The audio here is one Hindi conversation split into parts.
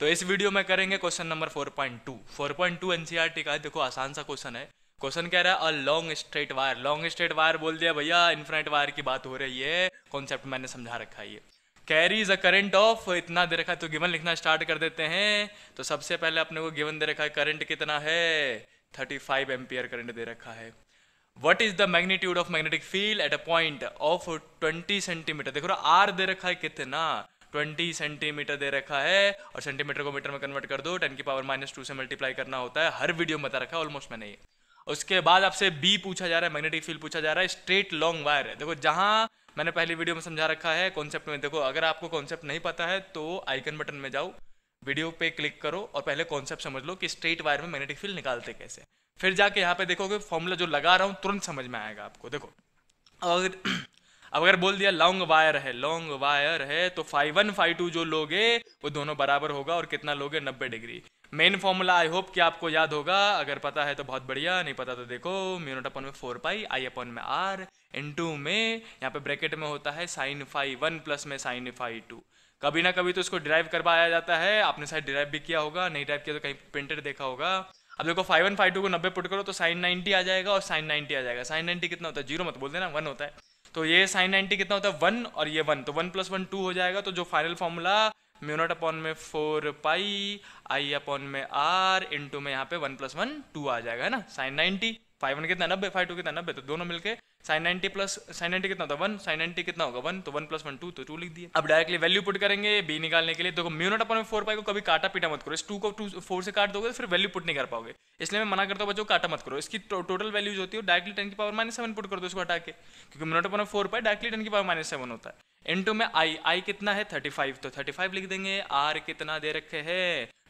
तो इस वीडियो में करेंगे क्वेश्चन नंबर 4.2 4.2 एनसीईआरटी का है देखो आसान सा क्वेश्चन है क्वेश्चन कह रहा है a long straight wire long straight wire बोल दिया भैया इन्फिनेट वायर की बात हो रही है कॉन्सेप्ट मैंने समझा रखा है ये carry is a current of इतना दे रखा है तो गिवन लिखना स्टार्ट कर देते हैं तो सबसे पहले अपने को गिवन दे रखा है करंट कितना है 35 फाइव एम्पियर करंट दे रखा है what is the magnitude of magnetic field at a point of 20 centimetre देखो आर दे रखा है कितना ट्वेंटी सेंटीमीटर दे रखा है और सेंटीमीटर को मीटर में कन्वर्ट कर दो टेन की पावर माइनस टू से मल्टीप्लाई करना होता है हर वीडियो में बता रखा है ऑलमोस्ट मैंने ये उसके बाद आपसे बी पूछा जा रहा है मैग्नेटिक फील्ड पूछा जा रहा है स्ट्रेट लॉन्ग वायर है देखो जहाँ मैंने पहली वीडियो में समझा रखा है कॉन्सेप्ट में देखो अगर आपको कॉन्सेप्ट नहीं पता है तो आइकन बटन में जाओ वीडियो पे क्लिक करो और पहले कॉन्सेप्ट समझ लो कि स्ट्रेट वायर में मैग्नेटिक फील्ड निकालते कैसे फिर जाके यहाँ पे देखोगे फॉर्मूला जो लगा रहा हूँ तुरंत समझ में आएगा आपको देखो अगर अब अगर बोल दिया लॉन्ग वायर है लॉन्ग वायर है तो फाइव वन फाइव टू जो लोगे वो दोनों बराबर होगा और कितना लोगे नब्बे degree main formula I hope कि आपको याद होगा अगर पता है तो बहुत बढ़िया नहीं पता तो देखो म्यूनोट अपन में फोर पाई आई अपन में आर इन टू में यहाँ पे ब्रैकेट में होता है साइन फाइव वन प्लस में साइन फाई टू कभी ना कभी तो इसको ड्राइव करवाया जाता है आपने शायद डिराइव भी किया होगा नहीं ड्राइव किया तो कहीं प्रिंटेड देखा होगा अब देखो फाइव वन फाइव टू को नब्बे पुट करो तो साइन नाइन्टी आ जाएगा और साइन नाइनटी आ जाएगा साइन नाइन्टी कितना होता है जीरो मत बोल देना वन होता है तो ये साइन नाइनटी कितना होता है वन और ये वन तो वन प्लस वन टू हो जाएगा तो जो फाइनल फॉर्मूला म्यूनोट अपॉन में फोर पाई आई अपॉन में आर इंटू में यहाँ पे वन प्लस वन टू आ जाएगा है ना साइन नाइनटी फाइव वन कितना नब्बे फाइव टू कितना नब्बे तो दोनों मिलके sine ninety plus sine ninety कितना होता है वन साइन नाइनटी कितना होगा वन तो वन प्लस वन टू तो टू लिख दिया अब डायरेक्टली वैल्यू पुट करेंगे बी निकालने के लिए देखो mu naught upon four pi को कभी काटा पीटा मत करो इस टू को टू फोर से काट दोगे तो फिर वैल्यू पुट नहीं कर पाओगे इसलिए मैं मना करता हूँ बच्चों काटा मत करो इसकी टो, टोटल जो होती है डायरेक्टली टेन की पावर माइनस सेवन पुट कर दो इसको हटा के क्योंकि mu naught upon four pi directly ten की पावर माइनस सेवन होता है इन टू में आई आई कितना है थर्टी फाइव तो थर्टी फाइव लिख देंगे आर कितना दे रखे है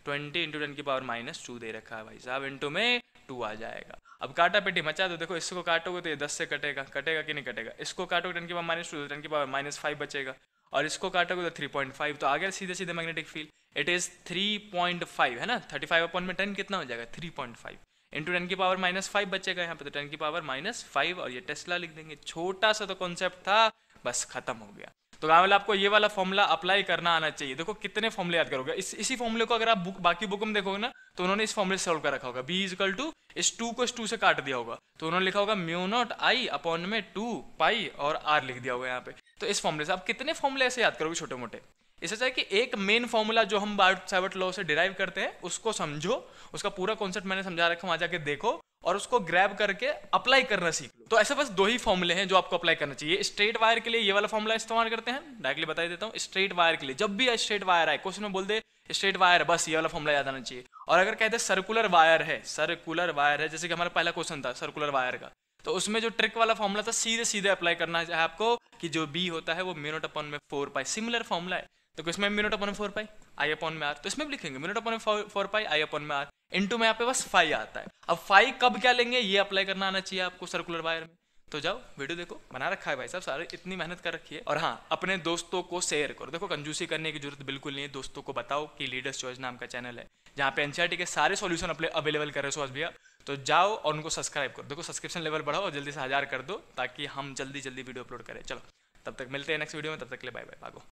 ट्वेंटी इंटू टेन की पावर माइनस टू दे रखा है भाई साहब इंटू में टू आ जाएगा अब काटा पेटी मचा दो देखो इसको काटोगे तो ये दस से कटेगा कटेगा कि नहीं कटेगा इसको काटोगे टेन की पावर माइनस टू टेन की पावर माइनस फाइव बचेगा और इसको काटोगे तो थ्री पॉइंट फाइव तो आ गया सीधे सीधे magnetic field it is three point five है ना थर्टी फाइव अपॉन में टेन कितना हो जाएगा three point five into ten की पावर माइनस फाइव बचेगा यहाँ पे तो टेन की पावर माइनस फाइव और ये टेस्ला लिख देंगे छोटा सा तो कॉन्सेप्ट था बस खत्म हो गया तो गाँव वाले आपको ये वाला फॉर्मूला अप्लाई करना आना चाहिए देखो कितने फॉर्मूले याद करोगे इस इसी फॉर्मूले को अगर आप बुक बाकी बुक में देखोगे ना तो उन्होंने इस फॉर्मूले सॉल्व कर रखा होगा बी इज इक्वल टू इस टू को इस टू से काट दिया होगा तो उन्होंने लिखा होगा म्यू नॉट आई अपॉन में टू पाई और आर लिख दिया होगा यहाँ पे तो इस फॉर्मूले से आप कितने फॉर्मूले ऐसे याद करोगे छोटे मोटे इससे चाहिए अच्छा कि एक मेन फॉर्मूला जो हम बायोट साइबर्ट लॉ से डिराइव करते हैं उसको समझो उसका पूरा कॉन्सेप्ट मैंने समझा रखा वहां जाके देखो और उसको ग्रैब करके अप्लाई करना सीख लो तो ऐसे बस दो ही फॉर्मूले हैं जो आपको अप्लाई करना चाहिए स्ट्रेट वायर के लिए ये वाला फॉर्मूला इस्तेमाल करते हैं डायरेक्टली बता देता हूँ स्ट्रेट वायर के लिए जब भी स्ट्रेट वायर आए क्वेश्चन में बोल दे स्ट्रेट वायर बस ये वाला फॉर्मूला याद आना चाहिए और अगर कहते हैं सर्कुलर वायर है सर्कुलर वायर है जैसे कि हमारा पहला क्वेश्चन था सर्कुलर वायर का तो उसमें जो ट्रिक वाला फॉर्मूला था सीधे सीधे अप्लाई करना है आपको कि जो बी होता है वो मिनट अपॉन में फोर पाई सिमिलर फॉर्मूला है तो इसमें मिनट अपॉन में फोर पाई आई अपॉन में आर तो इसमें भी लिखेंगे मिनट अपॉन में फोर पाई आई अपॉन में आर इनटू में यहाँ पे बस फाइव आता है अब फाइव कब क्या लेंगे ये अप्लाई करना आना चाहिए आपको सर्कुलर वायर में तो जाओ वीडियो देखो बना रखा है भाई साहब सारे इतनी मेहनत कर रखी है और हाँ अपने दोस्तों को शेयर करो देखो कंजूसी करने की जरूरत बिल्कुल नहीं है दोस्तों को बताओ कि लीडर्स चॉइस नाम का चैनल है जहाँ पे एनसीआरटी e के सारे सॉल्यूशन अपने अवेलेबल कर रहे हो भैया तो जाओ और उनको सब्सक्राइब करो देखो सब्सक्रिप्शन लेवल बढ़ाओ और जल्दी से हज़ार कर दो ताकि हम जल्दी जल्दी वीडियो अपलोड करें चलो तब तक मिलते हैं नेक्स्ट वीडियो में तब तक ले बाय बाय भागो